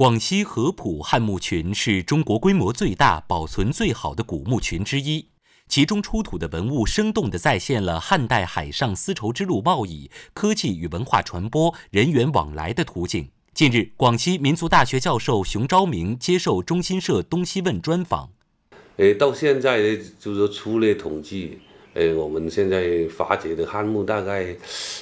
广西合浦汉墓群是中国规模最大、保存最好的古墓群之一，其中出土的文物生动地再现了汉代海上丝绸之路贸易、科技与文化传播、人员往来的图景。近日，广西民族大学教授熊昭明接受中新社东西问专访。诶，到现在就是粗略统计。呃，我们现在发掘的汉墓大概，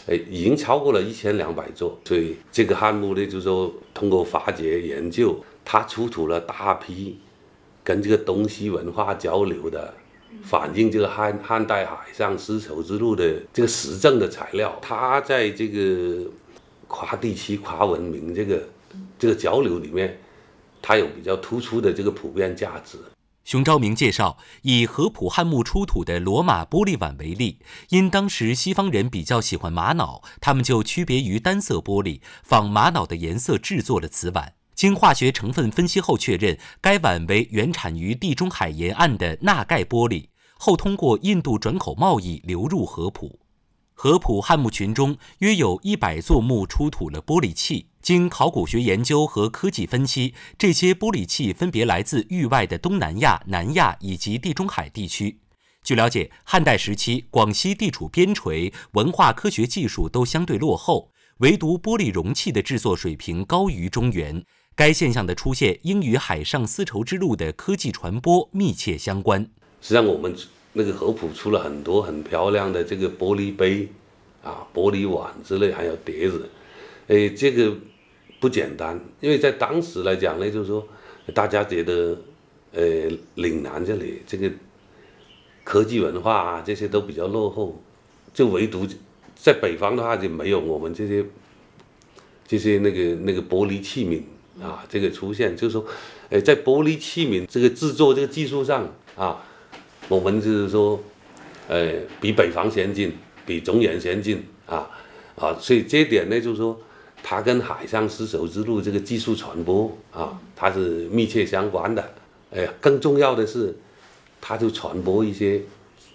呃，已经超过了一千两百座。所以这个汉墓呢，就是说通过发掘研究，它出土了大批跟这个东西文化交流的，反映这个汉汉代海上丝绸之路的这个实证的材料。它在这个跨地区、跨文明这个这个交流里面，它有比较突出的这个普遍价值。熊昭明介绍，以合浦汉墓出土的罗马玻璃碗为例，因当时西方人比较喜欢玛瑙，他们就区别于单色玻璃，仿玛瑙的颜色制作了瓷碗。经化学成分分析后确认，该碗为原产于地中海沿岸的钠钙玻璃，后通过印度转口贸易流入合浦。合浦汉墓群中约有一百座墓出土了玻璃器。经考古学研究和科技分析，这些玻璃器分别来自域外的东南亚、南亚以及地中海地区。据了解，汉代时期，广西地处边陲，文化、科学技术都相对落后，唯独玻璃容器的制作水平高于中原。该现象的出现应与海上丝绸之路的科技传播密切相关。实际上，我们那个合浦出了很多很漂亮的这个玻璃杯、啊玻璃碗之类，还有碟子，哎，这个。不简单，因为在当时来讲呢，就是说，大家觉得，呃，岭南这里这个科技文化啊，这些都比较落后，就唯独在北方的话，就没有我们这些这些那个那个玻璃器皿啊，这个出现，就是说，呃，在玻璃器皿这个制作这个技术上啊，我们就是说，呃，比北方先进，比中原先进啊，啊，所以这点呢，就是说。它跟海上丝绸之路这个技术传播啊，它是密切相关的。哎，更重要的是，它就传播一些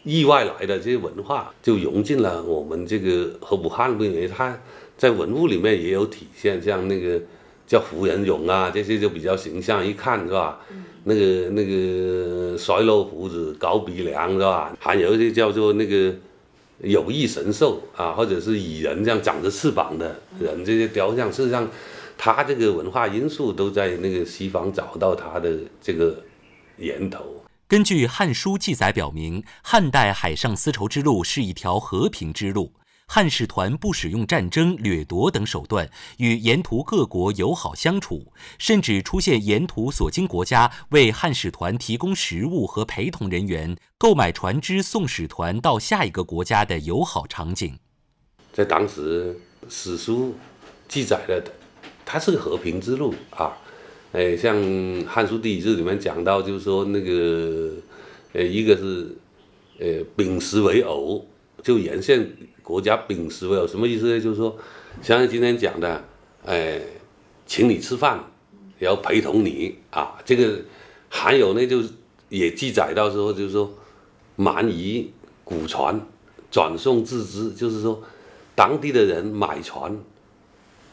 意外来的这些文化，就融进了我们这个和武汉，因为它在文物里面也有体现，像那个叫胡人俑啊，这些就比较形象，一看是吧？那个那个甩了胡子、高鼻梁是吧？还有一些叫做那个。有翼神兽啊，或者是蚁人这样长着翅膀的人，这些雕像，事实上，它这个文化因素都在那个西方找到它的这个源头。根据《汉书》记载，表明汉代海上丝绸之路是一条和平之路。汉使团不使用战争、掠夺等手段，与沿途各国友好相处，甚至出现沿途所经国家为汉使团提供食物和陪同人员、购买船只送使团到下一个国家的友好场景。在当时，史书记载了，它是个和平之路啊。哎，像《汉书》第一志里面讲到，就是说那个，呃，一个是，呃，秉食为偶，就沿线。国家持使有什么意思呢？就是说，像今天讲的，哎，请你吃饭，也要陪同你啊，这个还有呢，就是也记载到时候就是说，蛮夷古船转送自知，就是说，当地的人买船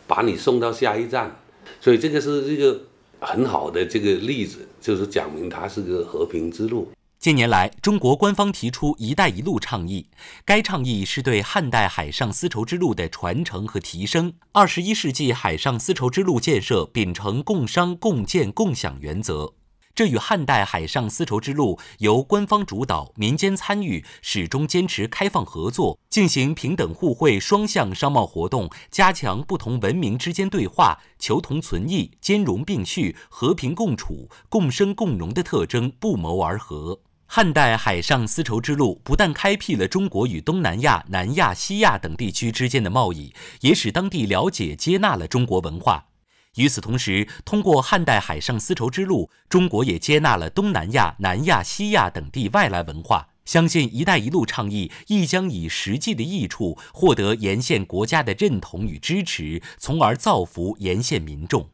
把你送到下一站，所以这个是一个很好的这个例子，就是讲明它是个和平之路。近年来，中国官方提出“一带一路”倡议，该倡议是对汉代海上丝绸之路的传承和提升。二十一世纪海上丝绸之路建设秉承“共商、共建、共享”原则，这与汉代海上丝绸之路由官方主导、民间参与，始终坚持开放合作、进行平等互惠、双向商贸活动、加强不同文明之间对话、求同存异、兼容并蓄、和平共处、共生共荣的特征不谋而合。汉代海上丝绸之路不但开辟了中国与东南亚、南亚、西亚等地区之间的贸易，也使当地了解接纳了中国文化。与此同时，通过汉代海上丝绸之路，中国也接纳了东南亚、南亚、西亚等地外来文化。相信“一带一路”倡议亦将以实际的益处获得沿线国家的认同与支持，从而造福沿线民众。